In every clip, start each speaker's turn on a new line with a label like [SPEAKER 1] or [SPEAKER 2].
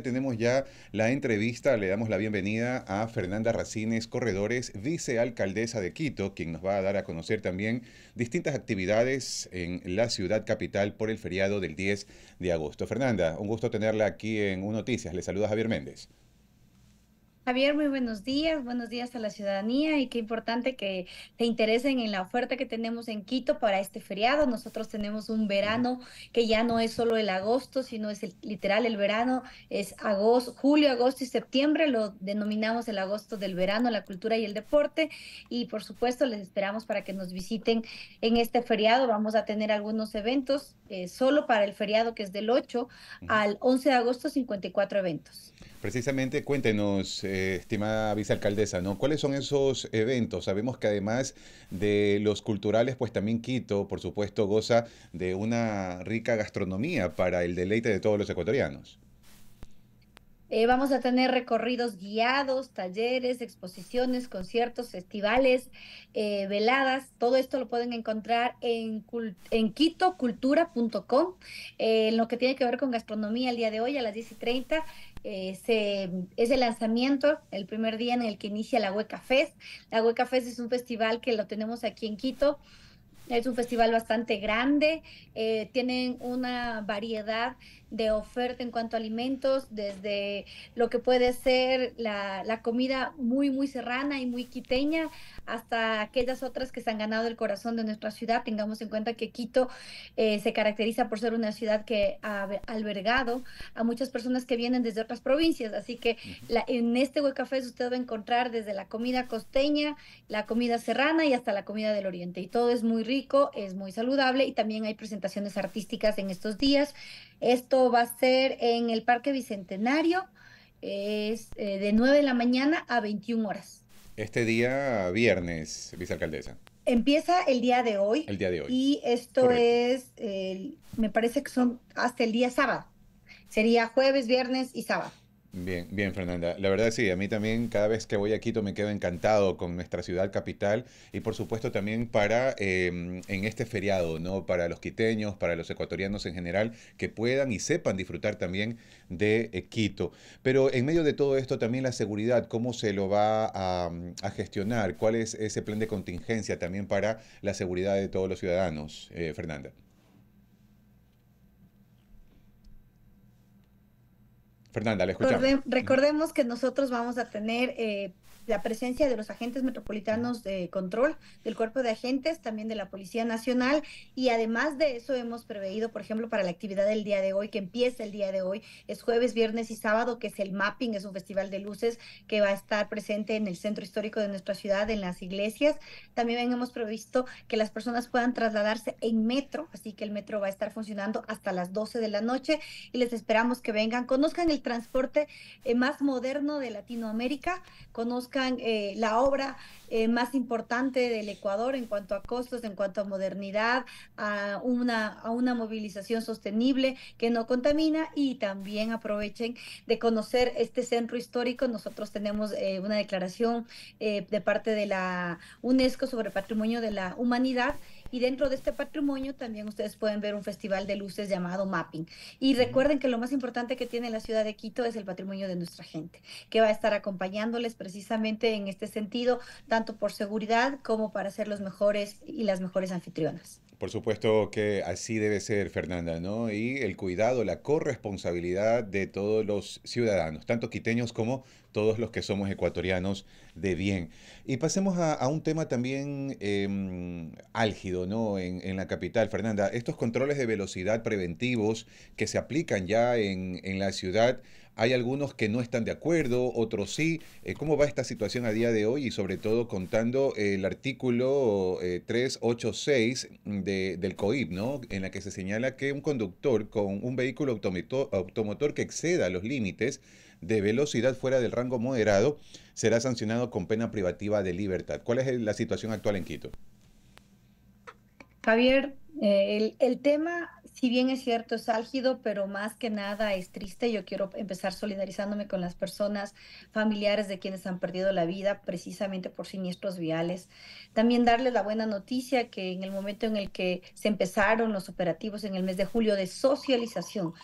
[SPEAKER 1] Tenemos ya la entrevista, le damos la bienvenida a Fernanda Racines Corredores, vicealcaldesa de Quito, quien nos va a dar a conocer también distintas actividades en la ciudad capital por el feriado del 10 de agosto. Fernanda, un gusto tenerla aquí en Un Noticias. Le saluda Javier Méndez.
[SPEAKER 2] Javier, muy buenos días, buenos días a la ciudadanía y qué importante que te interesen en la oferta que tenemos en Quito para este feriado. Nosotros tenemos un verano que ya no es solo el agosto, sino es literal el verano, es agosto, julio, agosto y septiembre, lo denominamos el agosto del verano, la cultura y el deporte. Y por supuesto les esperamos para que nos visiten en este feriado. Vamos a tener algunos eventos eh, solo para el feriado que es del 8 al 11 de agosto, 54 eventos.
[SPEAKER 1] Precisamente, cuéntenos, eh, estimada vicealcaldesa, ¿no? ¿Cuáles son esos eventos? Sabemos que además de los culturales, pues también Quito, por supuesto, goza de una rica gastronomía para el deleite de todos los ecuatorianos.
[SPEAKER 2] Eh, vamos a tener recorridos guiados, talleres, exposiciones, conciertos, festivales, eh, veladas. Todo esto lo pueden encontrar en, en quitocultura.com. Eh, en lo que tiene que ver con gastronomía, el día de hoy a las 10 y 30 se, es el lanzamiento, el primer día en el que inicia la Hueca Fest. La Hueca Fest es un festival que lo tenemos aquí en Quito. Es un festival bastante grande, tienen una variedad de oferta en cuanto a alimentos, desde lo que puede ser la, comida muy, muy serrana y muy quiteña, hasta aquellas otras que se han ganado el corazón de nuestra ciudad. Tengamos en cuenta que Quito eh, se caracteriza por ser una ciudad que ha albergado a muchas personas que vienen desde otras provincias, así que la, en este Huecafés usted va a encontrar desde la comida costeña, la comida serrana y hasta la comida del oriente. Y todo es muy rico, es muy saludable y también hay presentaciones artísticas en estos días. Esto va a ser en el Parque Bicentenario, es eh, de 9 de la mañana a 21 horas.
[SPEAKER 1] Este día viernes, vicealcaldesa.
[SPEAKER 2] Empieza el día de hoy. El día de hoy. Y esto es, me parece que son hasta el día sábado. Sería jueves, viernes y sábado.
[SPEAKER 1] Bien, bien, Fernanda. La verdad sí, a mí también cada vez que voy a Quito me quedo encantado con nuestra ciudad capital y por supuesto también para em, en este feriado, ¿no? Para los quiteños, para los ecuatorianos en general, que puedan y sepan disfrutar también de eh, Quito. Pero en medio de todo esto también la seguridad, ¿cómo se lo va a, gestionar? ¿Cuál es ese plan de contingencia también para la seguridad de todos los ciudadanos, eh, Fernanda? Fernanda, le escuchamos. Recordemos
[SPEAKER 2] que nosotros vamos a tener eh, la presencia de los agentes metropolitanos de control, del cuerpo de agentes, también de la Policía Nacional. Y además de eso hemos preveído, por ejemplo, para la actividad del día de hoy, que empieza el día de hoy, es jueves, viernes y sábado, que es el mapping, es un festival de luces que va a estar presente en el centro histórico de nuestra ciudad, en las iglesias. También hemos previsto que las personas puedan trasladarse en metro, así que el metro va a estar funcionando hasta las 12 de la noche y les esperamos que vengan, conozcan el transporte eh, más moderno de Latinoamérica, conozcan eh, la obra eh, más importante del Ecuador en cuanto a costos, en cuanto a modernidad, a una, a una movilización sostenible que no contamina y también aprovechen de conocer este centro histórico. Nosotros tenemos eh, una declaración de parte de la UNESCO sobre patrimonio de la humanidad y dentro de este patrimonio también ustedes pueden ver un festival de luces llamado Mapping. Y recuerden que lo más importante que tiene la ciudad de Quito es el patrimonio de nuestra gente, que va a estar acompañándoles precisamente en este sentido, tanto por seguridad como para ser los mejores y las mejores anfitrionas.
[SPEAKER 1] Por supuesto que así debe ser, Fernanda, ¿no? Y el cuidado, la corresponsabilidad de todos los ciudadanos, tanto quiteños como todos los que somos ecuatorianos de bien. Y pasemos a, un tema también em, álgido, ¿no? En, la capital, Fernanda. Estos controles de velocidad preventivos que se aplican ya en la ciudad hay algunos que no están de acuerdo, otros sí. Eh, ¿Cómo va esta situación a día de hoy y sobre todo contando el artículo 386 eh, del COIP, ¿no? en la que se señala que un conductor con un vehículo automotor, automotor que exceda los límites de velocidad fuera del rango moderado será sancionado con pena privativa de libertad. ¿Cuál es la situación actual en Quito?
[SPEAKER 2] Javier, eh, el, tema, si bien es cierto, es álgido, pero más que nada es triste. Yo quiero empezar solidarizándome con las personas familiares de quienes han perdido la vida precisamente por siniestros viales. También darles la buena noticia que en el momento en el que se empezaron los operativos en el mes de julio de socialización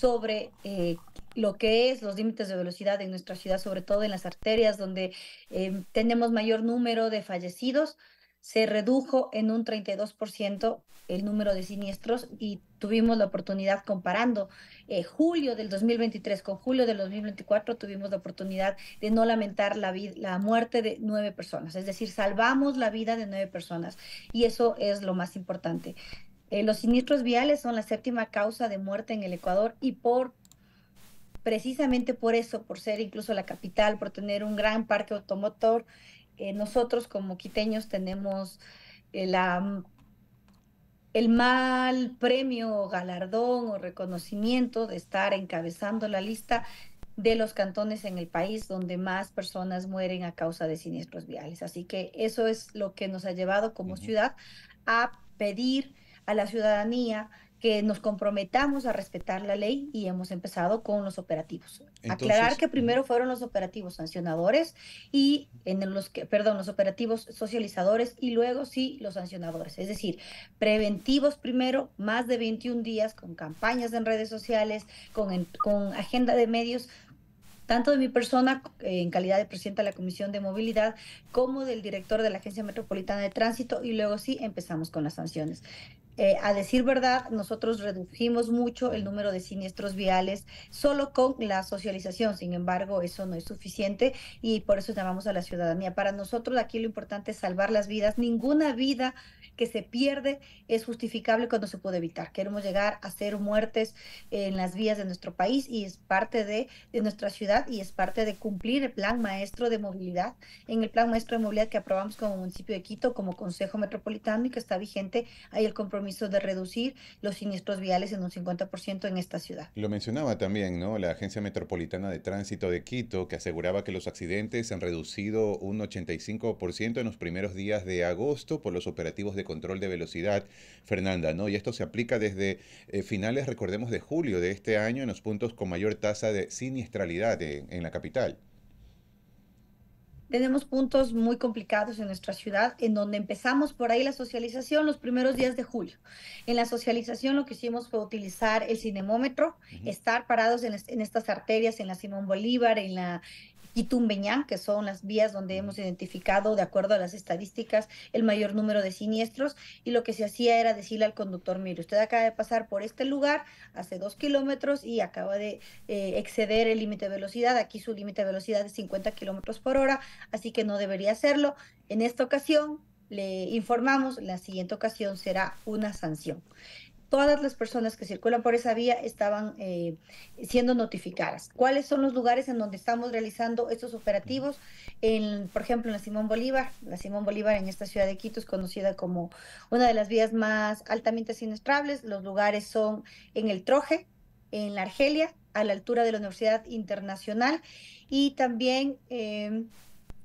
[SPEAKER 2] sobre eh, lo que es los límites de velocidad en nuestra ciudad, sobre todo en las arterias donde eh, tenemos mayor número de fallecidos, se redujo en un 32% el número de siniestros y tuvimos la oportunidad comparando eh, julio del 2023 con julio del 2024, tuvimos la oportunidad de no lamentar la, la muerte de nueve personas, es decir, salvamos la vida de nueve personas y eso es lo más importante. Eh, los siniestros viales son la séptima causa de muerte en el Ecuador y por precisamente por eso, por ser incluso la capital, por tener un gran parque automotor, eh, nosotros como quiteños tenemos el, mal premio o galardón o reconocimiento de estar encabezando la lista de los cantones en el país donde más personas mueren a causa de siniestros viales. Así que eso es lo que nos ha llevado como ciudad a pedir a la ciudadanía que nos comprometamos a respetar la ley y hemos empezado con los operativos. Aclarar que primero fueron los operativos sancionadores y en los que, perdón, los operativos socializadores y luego sí los sancionadores, es decir, preventivos primero, más de 21 días con campañas en redes sociales, con, con agenda de medios tanto de mi persona eh, en calidad de presidenta de la Comisión de Movilidad como del director de la Agencia Metropolitana de Tránsito y luego sí empezamos con las sanciones. Eh, a decir verdad, nosotros redujimos mucho el número de siniestros viales solo con la socialización, sin embargo, eso no es suficiente y por eso llamamos a la ciudadanía. Para nosotros aquí lo importante es salvar las vidas, ninguna vida que se pierde es justificable cuando se puede evitar. Queremos llegar a cero muertes en las vías de nuestro país y es parte de, de, nuestra ciudad y es parte de cumplir el plan maestro de movilidad. En el plan maestro de movilidad que aprobamos como municipio de Quito, como Consejo Metropolitano y que está vigente, hay el compromiso de reducir los siniestros viales en un 50% en esta ciudad.
[SPEAKER 1] Lo mencionaba también, ¿no? La Agencia Metropolitana de Tránsito de Quito, que aseguraba que los accidentes han reducido un 85% en los primeros días de agosto por los operativos de control de velocidad, Fernanda, ¿no? Y esto se aplica desde eh, finales, recordemos, de julio de este año en los puntos con mayor tasa de siniestralidad en la capital
[SPEAKER 2] tenemos puntos muy complicados en nuestra ciudad, en donde empezamos por ahí la socialización los primeros días de julio. En la socialización lo que hicimos fue utilizar el cinemómetro, estar parados en, estas arterias, en la Simón Bolívar, en la, y Tumbeñán, que son las vías donde hemos identificado, de acuerdo a las estadísticas, el mayor número de siniestros. Y lo que se hacía era decirle al conductor, mire, usted acaba de pasar por este lugar hace dos kilómetros y acaba de eh, exceder el límite de velocidad. Aquí su límite de velocidad es 50 kilómetros por hora, así que no debería hacerlo. En esta ocasión le informamos, la siguiente ocasión será una sanción todas las personas que circulan por esa vía estaban eh, siendo notificadas. ¿Cuáles son los lugares en donde estamos realizando estos operativos? En, por ejemplo, en la Simón Bolívar. La Simón Bolívar en esta ciudad de Quito es conocida como una de las vías más altamente siniestrables. Los lugares son en el Troje, en la Argelia, a la altura de la Universidad Internacional y también em,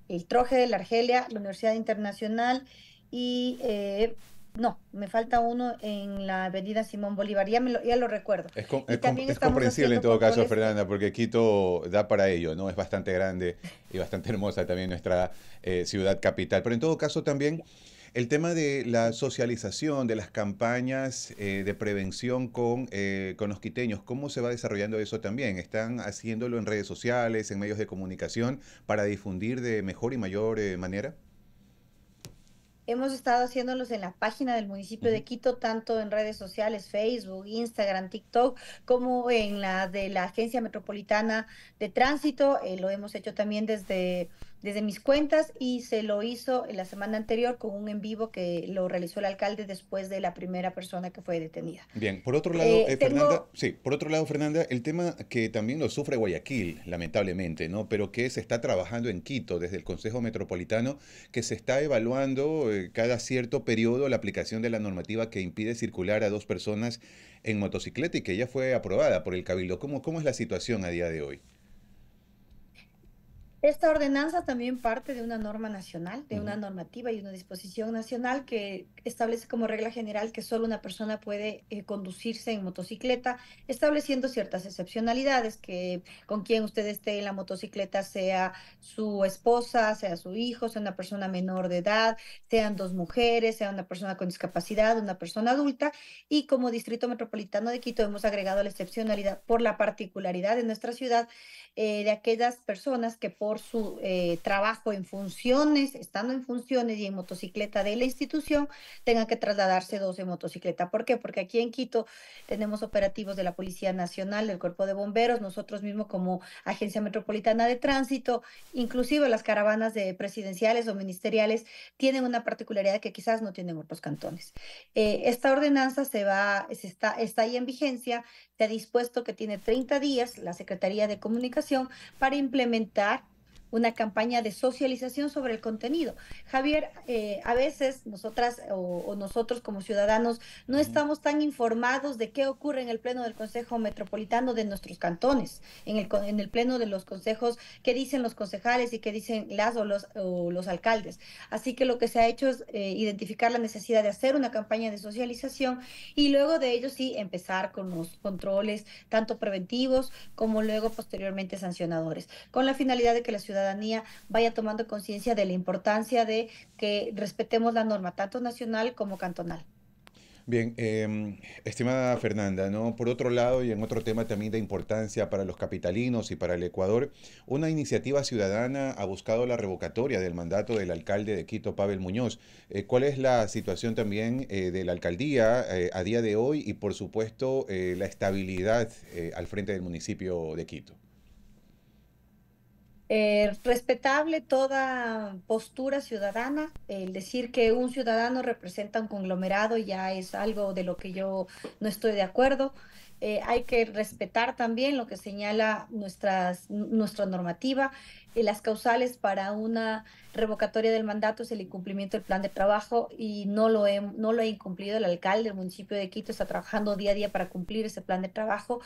[SPEAKER 2] el Troje de la Argelia, la Universidad Internacional y... Eh, no, me falta uno en la avenida Simón Bolívar, ya, lo, recuerdo.
[SPEAKER 1] Es, comprensible en todo caso, Fernanda, porque Quito da para ello, ¿no? Es bastante grande y bastante hermosa también nuestra eh, ciudad capital. Pero en todo caso también el tema de la socialización, de las campañas eh, de prevención con, eh, con los quiteños, ¿cómo se va desarrollando eso también? ¿Están haciéndolo en redes sociales, en medios de comunicación, para difundir de mejor y mayor manera?
[SPEAKER 2] Hemos estado haciéndolos en la página del municipio de Quito, tanto en redes sociales, Facebook, Instagram, TikTok, como en la de la Agencia Metropolitana de Tránsito. Eh, lo hemos hecho también desde desde mis cuentas y se lo hizo la semana anterior con un en vivo que lo realizó el alcalde después de la primera persona que fue detenida.
[SPEAKER 1] Bien, por otro lado, eh, eh, Fernanda, sí, por otro lado, Fernanda, el tema que también lo sufre Guayaquil, lamentablemente, ¿no? Pero que se está trabajando en Quito desde el Consejo Metropolitano, que se está evaluando eh, cada cierto periodo la aplicación de la normativa que impide circular a dos personas en motocicleta y que ya fue aprobada por el Cabildo. ¿Cómo, cómo es la situación a día de hoy?
[SPEAKER 2] Esta ordenanza también parte de una norma nacional, de una normativa y una disposición nacional que establece como regla general que solo una persona puede eh, conducirse en motocicleta, estableciendo ciertas excepcionalidades, que con quien usted esté en la motocicleta sea su esposa, sea su hijo, sea una persona menor de edad, sean dos mujeres, sea una persona con discapacidad, una persona adulta. Y como Distrito Metropolitano de Quito hemos agregado la excepcionalidad por la particularidad de nuestra ciudad eh, de aquellas personas que por su eh, trabajo en funciones, estando en funciones y en motocicleta de la institución, tengan que trasladarse dos en motocicleta. ¿Por qué? Porque aquí en Quito tenemos operativos de la Policía Nacional, del Cuerpo de Bomberos, nosotros mismos como Agencia Metropolitana de Tránsito, inclusive las caravanas de presidenciales o ministeriales tienen una particularidad que quizás no tienen otros cantones. Eh, esta ordenanza se va, se está, está ahí en vigencia, se ha dispuesto que tiene 30 días la Secretaría de Comunicación para implementar una campaña de socialización sobre el contenido. Javier, eh, a veces nosotras o, nosotros como ciudadanos no estamos tan informados de qué ocurre en el Pleno del Consejo Metropolitano de nuestros cantones, en el, en el Pleno de los consejos, qué dicen los concejales y qué dicen las o los, alcaldes. Así que lo que se ha hecho es eh, identificar la necesidad de hacer una campaña de socialización y luego de ello sí empezar con los controles, tanto preventivos como luego posteriormente sancionadores, con la finalidad de que la ciudad vaya tomando conciencia de la importancia de que respetemos la norma, tanto nacional como cantonal.
[SPEAKER 1] Bien, em, estimada Fernanda, por otro lado y en otro tema también de importancia para los capitalinos y para el Ecuador, una iniciativa ciudadana ha buscado la revocatoria del mandato del alcalde de Quito, Pavel Muñoz. Eh, ¿Cuál es la situación también eh, de la alcaldía eh, a día de hoy y por supuesto la estabilidad al frente del municipio de Quito?
[SPEAKER 2] Eh, respetable toda postura ciudadana, el decir que un ciudadano representa un conglomerado ya es algo de lo que yo no estoy de acuerdo. Eh, hay que respetar también lo que señala nuestras, nuestra normativa las causales para una revocatoria del mandato es el incumplimiento del plan de trabajo y no lo ha no lo incumplido. El alcalde del municipio de Quito está trabajando día a día para cumplir ese plan de trabajo.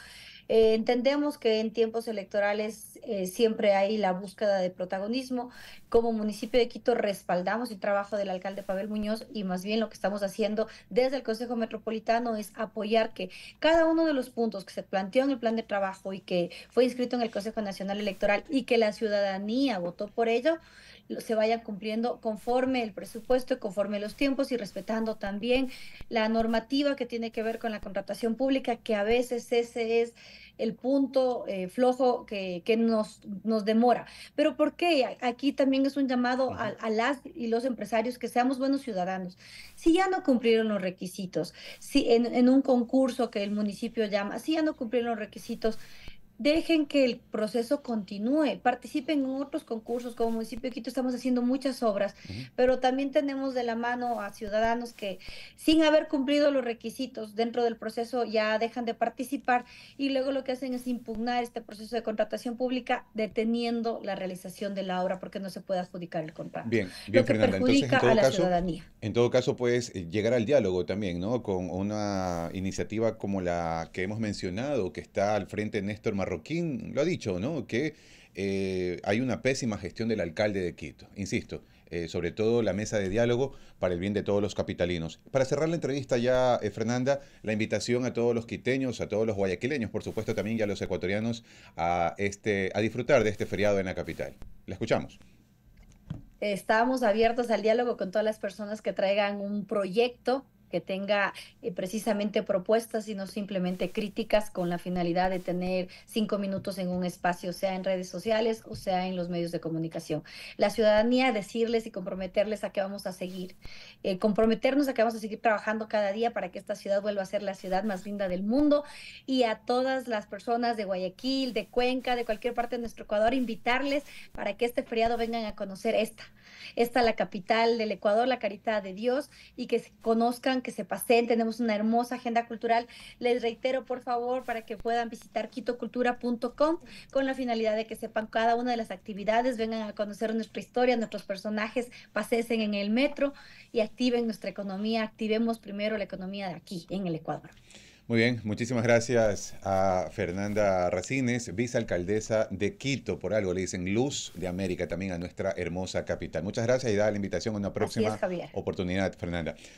[SPEAKER 2] Eh, entendemos que en tiempos electorales eh, siempre hay la búsqueda de protagonismo. Como municipio de Quito respaldamos el trabajo del alcalde Pavel Muñoz y más bien lo que estamos haciendo desde el Consejo Metropolitano es apoyar que cada uno de los puntos que se planteó en el plan de trabajo y que fue inscrito en el Consejo Nacional Electoral y que la ciudadanía votó por ello, se vayan cumpliendo conforme el presupuesto y conforme los tiempos y respetando también la normativa que tiene que ver con la contratación pública, que a veces ese es el punto eh, flojo que, que nos, nos demora. Pero ¿por qué? Aquí también es un llamado a, las y los empresarios que seamos buenos ciudadanos. Si ya no cumplieron los requisitos, si en, en un concurso que el municipio llama, si ya no cumplieron los requisitos, dejen que el proceso continúe, participen en otros concursos, como municipio de Quito estamos haciendo muchas obras, pero también tenemos de la mano a ciudadanos que sin haber cumplido los requisitos dentro del proceso ya dejan de participar y luego lo que hacen es impugnar este proceso de contratación pública deteniendo la realización de la obra porque no se puede adjudicar el contrato. Bien,
[SPEAKER 1] bien lo en a la ciudadanía. En todo caso, puedes eh, llegar al diálogo también, ¿no? Con una iniciativa como la que hemos mencionado, que está al frente Néstor Roquín lo ha dicho, ¿no? Que eh, hay una pésima gestión del alcalde de Quito. Insisto, eh, sobre todo la mesa de diálogo para el bien de todos los capitalinos. Para cerrar la entrevista ya, eh, Fernanda, la invitación a todos los quiteños, a todos los guayaquileños, por supuesto también y a los ecuatorianos a, este, a disfrutar de este feriado en la capital. La escuchamos.
[SPEAKER 2] Estamos abiertos al diálogo con todas las personas que traigan un proyecto que tenga eh, precisamente propuestas y no simplemente críticas con la finalidad de tener cinco minutos en un espacio, sea en redes sociales o sea en los medios de comunicación. La ciudadanía, decirles y comprometerles a que vamos a seguir, eh, comprometernos a que vamos a seguir trabajando cada día para que esta ciudad vuelva a ser la ciudad más linda del mundo y a todas las personas de Guayaquil, de Cuenca, de cualquier parte de nuestro Ecuador, invitarles para que este feriado vengan a conocer esta esta la capital del Ecuador, la Carita de Dios, y que se conozcan, que se pasen. Tenemos una hermosa agenda cultural. Les reitero, por favor, para que puedan visitar quitocultura.com con la finalidad de que sepan cada una de las actividades, vengan a conocer nuestra historia, nuestros personajes, pasesen en el metro y activen nuestra economía. Activemos primero la economía de aquí, en el Ecuador.
[SPEAKER 1] Muy bien, muchísimas gracias a Fernanda Racines, vicealcaldesa de Quito, por algo le dicen luz de América también a nuestra hermosa capital. Muchas gracias y da la invitación a una próxima oportunidad, Fernanda.